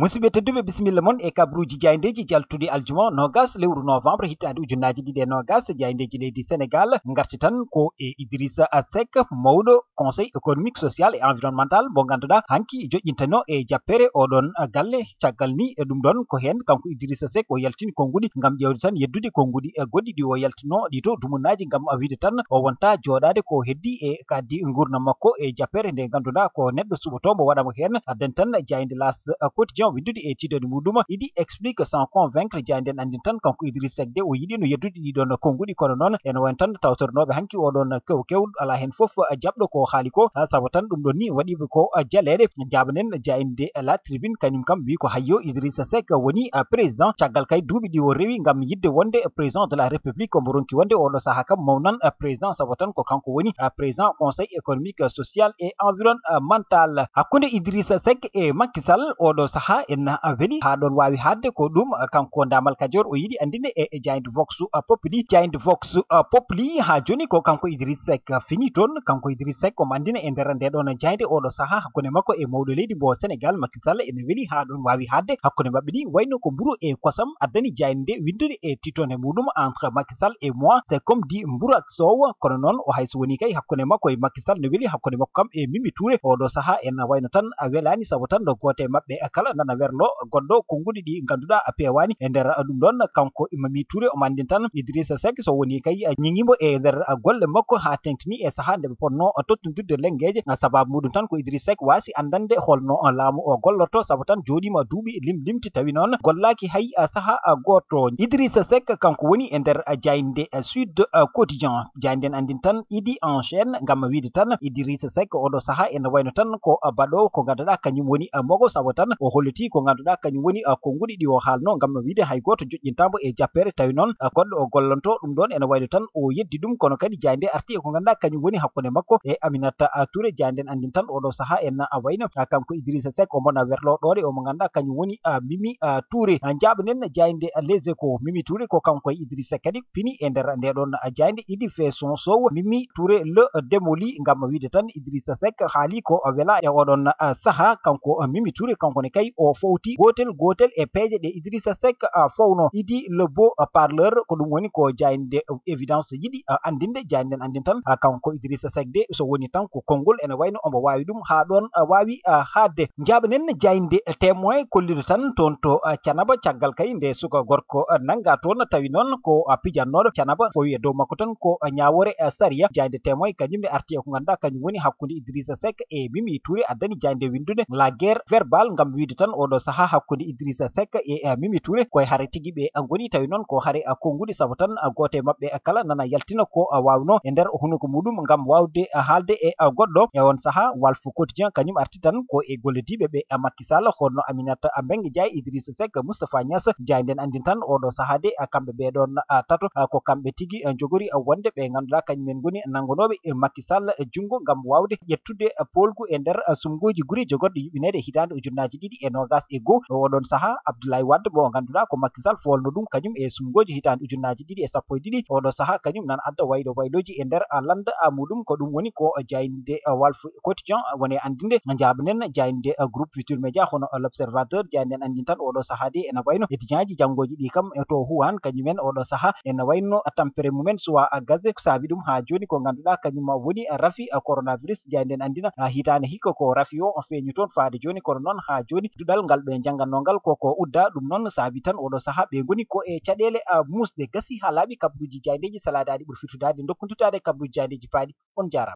musidɓe tedduɓe bisimilla moon e kabruji jayndeji jaltude aljuma nogas lewru novembre hitande ujunnaji ɗiɗi e nogas jayndeji leydi sénégal garti tan ko e idrissa sek mawɗo conseil économique social et environnemental mo ganduɗa hanki joƴƴintano e jappere oɗon galle caggal ni e ɗum ɗon ko hen kanko idrissa sek o yaltini konnguɗi ngam ƴewde tan yeddude konnguɗi e goɗɗi ɗi o yaltino ɗito dumunnaji ngam wiide tan o wonta joɗade ko heddi e ka addi makko e jappere nde ganduɗa ko neɗɗo suɓotomo waɗamo hen adden tan jayde las quotidien émission windude e tidode muɗuma yiɗi explique sans convaincre jaa nden andin tan kanko idris sec de o yiɗino yedduɗi ɗiɗon konnguɗi kono noon ene wani tan tawtorinoɓe hanki oɗon kew kew ala hen foof jaɓɗo ko haali ko saabu tan ɗum ɗon ni waɗiɓe ko jaleɗe jaɓanen jayinde la tribune kañum kam wi ko hayyo idris sec woni président caggal kay duuɓi ɗi o rewi gam yidde wonde président de la république komo ronki wonde oɗo saaha kam mawnan président saabu tan ko kanko woni président conseil économique social et environnemental hakkunde idris sec e makisal oɗo saaha en veni ha ɗon wawi hadde ko ɗum eh, kanko damal kadior o yiɗi andine e jaint e vox eh, popli jaint vox eh, popli ha joni ko kanko idrissek fini toon kanko idrissek omo andina e nder ndeɗon jaynde oɗo saaha hakkunde makko e mawɗo leydi mbo sénégal makisall ene weli ha ɗon wawi hadde hakkunde mabɓe ɗi wayno ko mburu e kosam addani jaynde nde e titone muɗum entre makisal et moi c'est comme dit mbourak sow kono noon o hayso woni kay hakkunde makko e makisal ne weli hakkunde makko kam e mimi touré oɗo saaha en wayno tan welani sabu tan gote mabɓe kala nana werlo goɗɗo ko konnguɗi ɗi ganduɗa pewani e nder ɗum ah, ɗon kanko imami touré omo andin tan idrissa sek so woni kayi ñingimo ah, e eh, nder ah, golle makko ha tengtini e eh, saaha nde ɓe ponno tottodirde lenggueje sababu muɗum tan ko idrissa sek wasi andande holno laamu o gollorto saabu tan joɗima duuɓi limlimti tawi noon gollaki hay saaha goto idrissa sek kanko woni e nder jaynde sud quotidien en andin tan idi en chaine ngam wiide tan idrissa sek oɗo saaha ene wayno tan ko baɗo ko ganduɗa kañum woni mogo saabu tan o hol politiko ganduɗa kañum woni uh, ko nguɗiɗi o haalno ngam wiide hay goto joƴƴintamo e jappere tawi noon uh, goɗɗo o gollonto ɗum ɗon ene wayno tan o yeddi ɗum kono kadi jaynde arti e ko ganduɗa kañum woni hakkunde makko e aminata uh, touré jaynden andin tan oɗo saaha en wayno kanko idrissa sek o mona werloɗore omo ganduɗa kañum woni mimi touré jaɓanen jaynde les éco mimi touré ko kanko e idrissa kadi pini e nder ndeɗon jaynde idi feson sow mimi touré le démoli ngam wiide tan idrissa sek haali ko wela e oɗon saaha kanko mimi touré kanko ne kay o fawti gotel gotel e peeje ɗe idrissa sek fawno idi le beau parleur ko ɗum woni ko jaynde euh, évidence yiɗi andinde jaynden andin tan kanko idrissa sek de so woni tan ko konngol ene wayno omo wawi ɗum ha ɗon wawi haadde jaɓanen jaynde témoin kolliɗo tan toon to canaba caggal kay nde suka gorko nanga toon tawi noon ko pijannoɗo canaba fowi e dow makko tan ko ñawore saria jaynde témoin kañumne arti e ko ganduɗa kañum woni hakkunde idrissa sek e mimi touré addani jaynde windude la guerre verbal ngam wide tan tan oɗo saha hakkunde idrissa Seck e amimi ko e hare tigi angoni tawi non ko hare a ngudi saabu tan a akala nana yaltina ko a wawno e nder hunuko mudum ngam wawde halde e goddo e saha saaha walfu quotidien kanyum artitan ko e gollodiɓe Macky Sall honno aminata bengi jay idrissa Seka moustapha Niass jay den andin tan oɗo saaha de be a tato ko kambe tigi jogori wonde ngandula kanyum en goni nangonoɓe e makisal e jungo ngam wawde yettude polgu e der sumgoji guri jogorɗe hidan hitande e ujunnaji ɗiɗi e nogas e goho oɗon saaha abdoulaye wadde mo ganduɗa ko makisal folno ɗum kañum e sumgoji hitan ujunnaji ɗiɗi e sappo e ɗiɗi oɗo saaha kañum nan adda wayɗo wayɗoji e nder landa muɗum ko ɗum woni ko jayinde walf quotidien woni andinde jabanen jayinde groupe futur média hono l' observateur jaynden andin tan oɗo saaha de ene wayno étudiantji e janggoji ɗi kam e to huwan kañumen oɗo saaha ene wayno tampere mumen suwa gaze saabi ɗum ha joni ko ganduɗa kañum woni rafi coronavirus jaynden andina hitande hikka ko rafi o feñi toon faade joni kono noon ha joni juɗal ngal ɗo e jangannongal ko ko udda ɗum noon saabi tan oɗo saha ɓe goni ko e caɗele musɗe gasi ha laaɓi kabruji jaydeji saladaɗi ɓurfitudade dokkututade kabruji jaydeji paaɗi on jarama